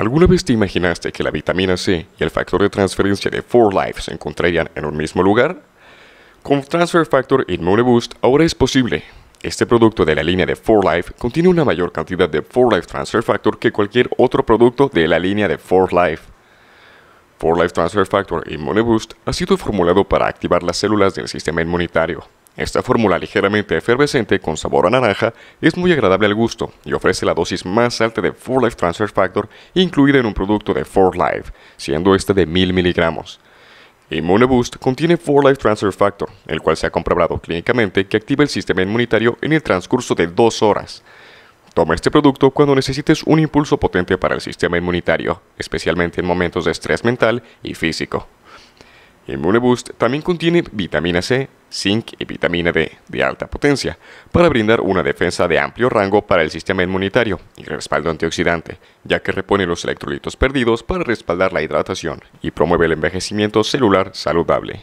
¿Alguna vez te imaginaste que la vitamina C y el factor de transferencia de 4Life se encontrarían en un mismo lugar? Con Transfer Factor Inmune Boost ahora es posible. Este producto de la línea de 4Life contiene una mayor cantidad de 4Life Transfer Factor que cualquier otro producto de la línea de 4Life. 4Life Transfer Factor Inmune Boost ha sido formulado para activar las células del sistema inmunitario, esta fórmula ligeramente efervescente con sabor a naranja es muy agradable al gusto y ofrece la dosis más alta de 4Life Transfer Factor incluida en un producto de 4Life, siendo este de 1000 miligramos. Immune Boost contiene 4Life Transfer Factor, el cual se ha comprobado clínicamente que activa el sistema inmunitario en el transcurso de dos horas. Toma este producto cuando necesites un impulso potente para el sistema inmunitario, especialmente en momentos de estrés mental y físico. Immune Boost también contiene vitamina C, zinc y vitamina D de alta potencia para brindar una defensa de amplio rango para el sistema inmunitario y respaldo antioxidante, ya que repone los electrolitos perdidos para respaldar la hidratación y promueve el envejecimiento celular saludable.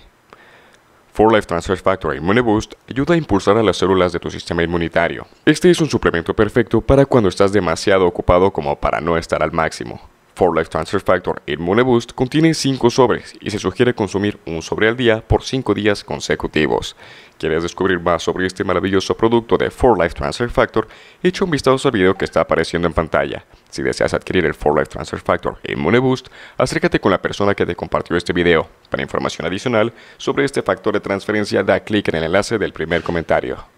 4Life Transfer Factor Immune Boost ayuda a impulsar a las células de tu sistema inmunitario. Este es un suplemento perfecto para cuando estás demasiado ocupado como para no estar al máximo. For Life Transfer Factor Immune Boost contiene 5 sobres y se sugiere consumir un sobre al día por 5 días consecutivos. ¿Quieres descubrir más sobre este maravilloso producto de For Life Transfer Factor? Echa un vistazo al video que está apareciendo en pantalla. Si deseas adquirir el For Life Transfer Factor Immune Boost, acércate con la persona que te compartió este video. Para información adicional sobre este factor de transferencia, da clic en el enlace del primer comentario.